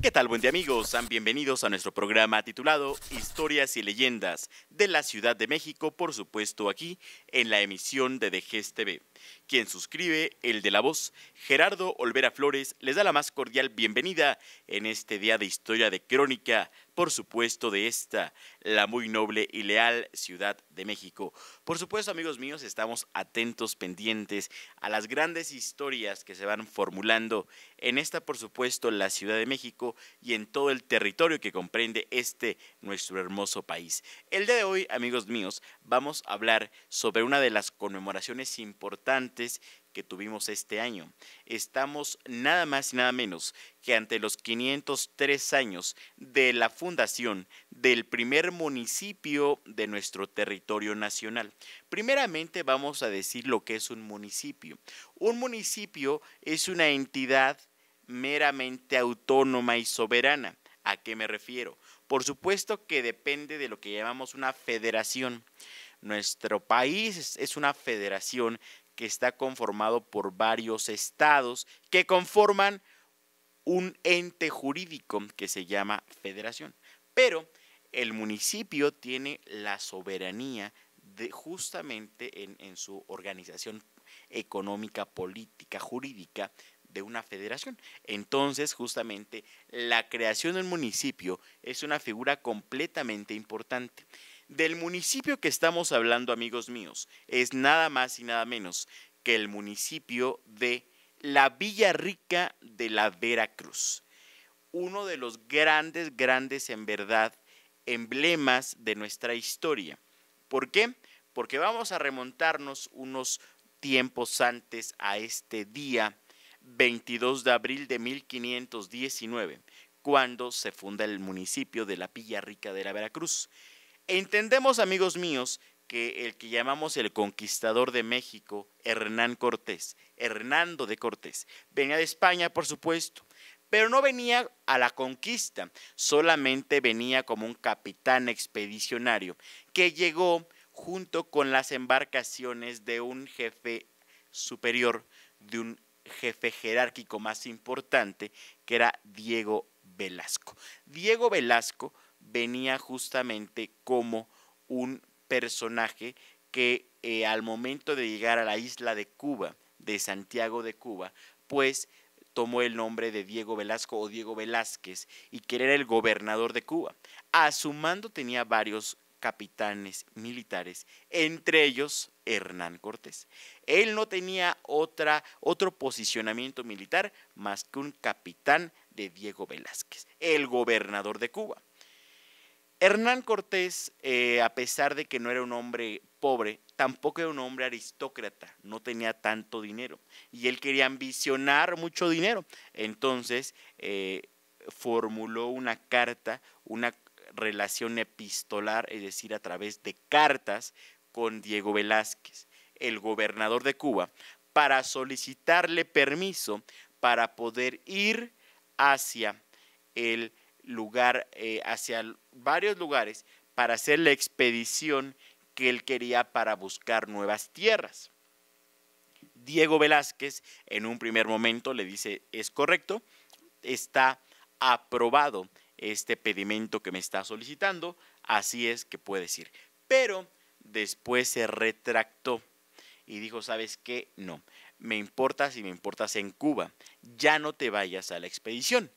¿Qué tal, buen día amigos? Sean bienvenidos a nuestro programa titulado Historias y Leyendas de la Ciudad de México, por supuesto aquí en la emisión de Dejes TV. Quien suscribe, el de la voz, Gerardo Olvera Flores, les da la más cordial bienvenida en este día de historia de crónica, por supuesto de esta, la muy noble y leal Ciudad de México. Por supuesto, amigos míos, estamos atentos, pendientes a las grandes historias que se van formulando en esta, por supuesto, la Ciudad de México y en todo el territorio que comprende este nuestro hermoso país. El de hoy, amigos míos, vamos a hablar sobre una de las conmemoraciones importantes que tuvimos este año. Estamos nada más y nada menos que ante los 503 años de la fundación del primer municipio de nuestro territorio nacional. Primeramente vamos a decir lo que es un municipio. Un municipio es una entidad meramente autónoma y soberana. ¿A qué me refiero? Por supuesto que depende de lo que llamamos una federación. Nuestro país es una federación que está conformado por varios estados que conforman un ente jurídico que se llama federación. Pero el municipio tiene la soberanía de justamente en su organización económica, política, jurídica de una federación. Entonces, justamente, la creación del municipio es una figura completamente importante. Del municipio que estamos hablando, amigos míos, es nada más y nada menos que el municipio de la Villa Rica de la Veracruz. Uno de los grandes, grandes, en verdad, emblemas de nuestra historia. ¿Por qué? Porque vamos a remontarnos unos tiempos antes a este día 22 de abril de 1519, cuando se funda el municipio de la Pilla Rica de la Veracruz. Entendemos, amigos míos, que el que llamamos el conquistador de México, Hernán Cortés, Hernando de Cortés, venía de España, por supuesto, pero no venía a la conquista, solamente venía como un capitán expedicionario que llegó junto con las embarcaciones de un jefe superior de un jefe jerárquico más importante, que era Diego Velasco. Diego Velasco venía justamente como un personaje que eh, al momento de llegar a la isla de Cuba, de Santiago de Cuba, pues tomó el nombre de Diego Velasco o Diego Velázquez y que era el gobernador de Cuba. A su mando tenía varios capitanes militares, entre ellos Hernán Cortés. Él no tenía otra, otro posicionamiento militar más que un capitán de Diego Velázquez, el gobernador de Cuba. Hernán Cortés, eh, a pesar de que no era un hombre pobre, tampoco era un hombre aristócrata, no tenía tanto dinero y él quería ambicionar mucho dinero. Entonces eh, formuló una carta, una, relación epistolar, es decir, a través de cartas con Diego Velázquez, el gobernador de Cuba, para solicitarle permiso para poder ir hacia el lugar, eh, hacia varios lugares, para hacer la expedición que él quería para buscar nuevas tierras. Diego Velázquez en un primer momento le dice, es correcto, está aprobado este pedimento que me está solicitando, así es que puedes ir. Pero después se retractó y dijo, ¿sabes qué? No, me importas si y me importas en Cuba, ya no te vayas a la expedición.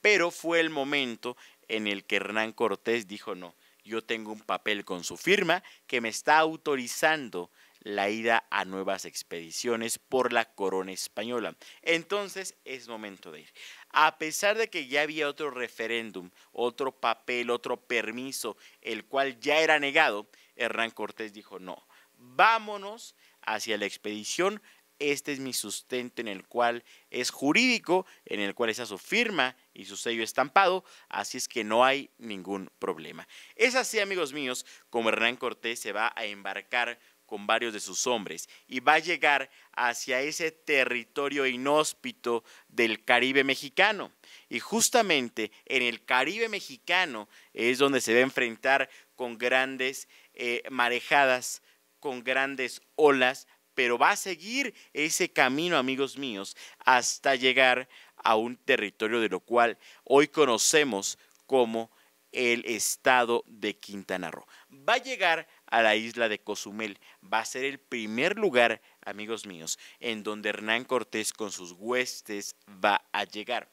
Pero fue el momento en el que Hernán Cortés dijo, no, yo tengo un papel con su firma que me está autorizando la ida a nuevas expediciones por la corona española. Entonces es momento de ir. A pesar de que ya había otro referéndum, otro papel, otro permiso, el cual ya era negado, Hernán Cortés dijo, no, vámonos hacia la expedición. Este es mi sustento en el cual es jurídico, en el cual está su firma y su sello estampado, así es que no hay ningún problema. Es así, amigos míos, como Hernán Cortés se va a embarcar con varios de sus hombres y va a llegar hacia ese territorio inhóspito del Caribe mexicano. Y justamente en el Caribe mexicano es donde se va a enfrentar con grandes eh, marejadas, con grandes olas, pero va a seguir ese camino, amigos míos, hasta llegar a un territorio de lo cual hoy conocemos como el estado de Quintana Roo. Va a llegar a la isla de Cozumel. Va a ser el primer lugar, amigos míos, en donde Hernán Cortés con sus huestes va a llegar.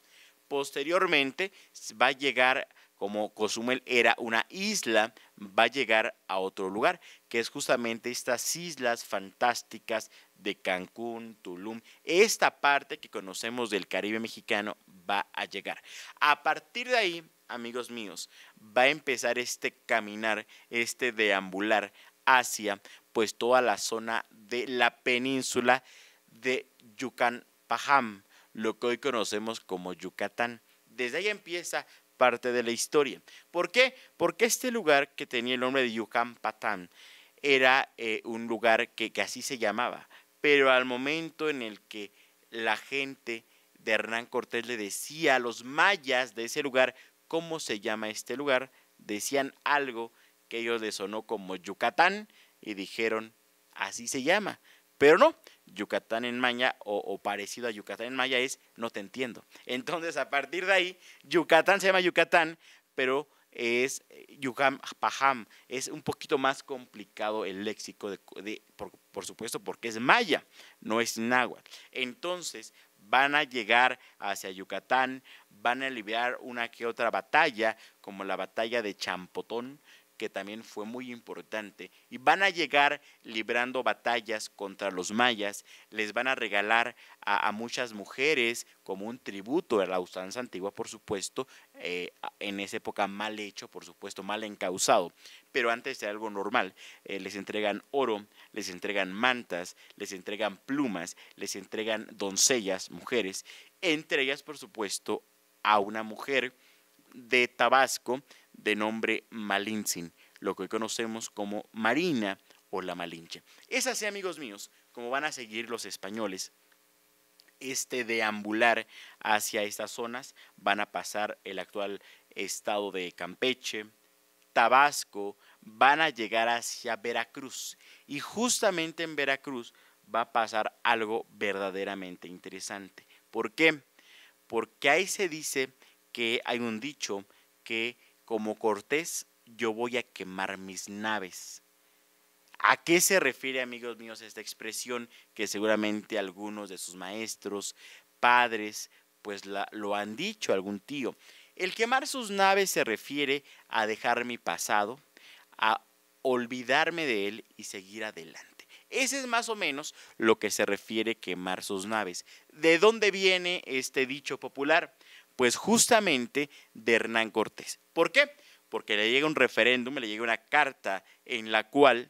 Posteriormente va a llegar, como Cozumel era una isla, va a llegar a otro lugar, que es justamente estas islas fantásticas de Cancún, Tulum. Esta parte que conocemos del Caribe mexicano va a llegar. A partir de ahí amigos míos, va a empezar este caminar, este deambular hacia pues toda la zona de la península de Yucatán, lo que hoy conocemos como Yucatán. Desde ahí empieza parte de la historia. ¿Por qué? Porque este lugar que tenía el nombre de Yucatán era eh, un lugar que, que así se llamaba, pero al momento en el que la gente de Hernán Cortés le decía a los mayas de ese lugar, cómo se llama este lugar, decían algo que ellos les sonó como Yucatán y dijeron, así se llama. Pero no, Yucatán en maya o, parecido a Yucatán en maya es no te entiendo. Entonces, a partir de ahí, Yucatán se llama Yucatán, pero es eh, Yucam Paham. Es un poquito más complicado el léxico, por, por, supuesto, porque es maya, no es náhuatl. Entonces, van a llegar hacia Yucatán, van a aliviar una que otra batalla, como la batalla de Champotón, que también fue muy importante, y van a llegar librando batallas contra los mayas, les van a regalar a, muchas mujeres como un tributo a la usanza antigua, por supuesto, eh, en esa época mal hecho, por supuesto, mal encausado, pero antes era algo normal, eh, les entregan oro, les entregan mantas, les entregan plumas, les entregan doncellas, mujeres, entre ellas, por supuesto, a una mujer de Tabasco de nombre Malintzin, lo que conocemos como Marina o la Malinche. Es así, amigos míos, como van a seguir los españoles este deambular hacia estas zonas, van a pasar el actual estado de Campeche, Tabasco, van a llegar hacia Veracruz. Y justamente en Veracruz va a pasar algo verdaderamente interesante. ¿Por qué? porque ahí se dice que hay un dicho que como Cortés yo voy a quemar mis naves. ¿A qué se refiere, amigos míos, esta expresión que seguramente algunos de sus maestros, padres, pues lo han dicho algún tío? El quemar sus naves se refiere a dejar mi pasado, a olvidarme de él y seguir adelante. Ese es más o menos lo que se refiere quemar sus naves. ¿De dónde viene este dicho popular? Pues justamente de Hernán Cortés. ¿Por qué? Porque le llega un referéndum, le llega una carta en la cual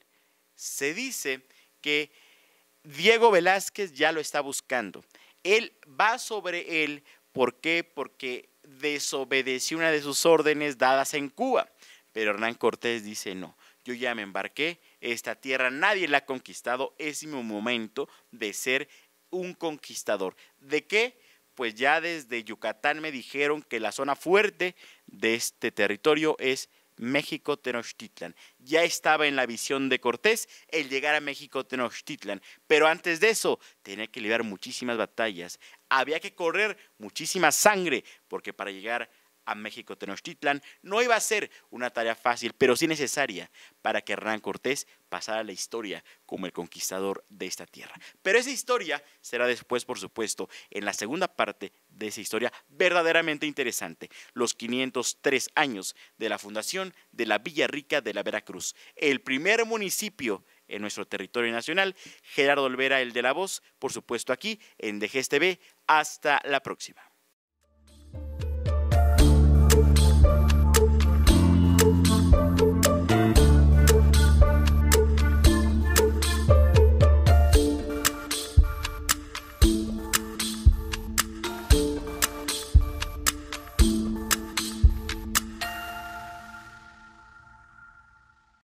se dice que Diego Velázquez ya lo está buscando. Él va sobre él, ¿por qué? Porque desobedeció una de sus órdenes dadas en Cuba. Pero Hernán Cortés dice no yo ya me embarqué, esta tierra nadie la ha conquistado, es mi momento de ser un conquistador. ¿De qué? Pues ya desde Yucatán me dijeron que la zona fuerte de este territorio es México Tenochtitlan. Ya estaba en la visión de Cortés el llegar a México Tenochtitlan, pero antes de eso tenía que librar muchísimas batallas, había que correr muchísima sangre, porque para llegar a México Tenochtitlan no iba a ser una tarea fácil, pero sí necesaria para que Hernán Cortés pasara la historia como el conquistador de esta tierra. Pero esa historia será después, por supuesto, en la segunda parte de esa historia verdaderamente interesante, los 503 años de la fundación de la Villa Rica de la Veracruz, el primer municipio en nuestro territorio nacional. Gerardo Olvera, el de la voz, por supuesto aquí en DGSTV. Hasta la próxima.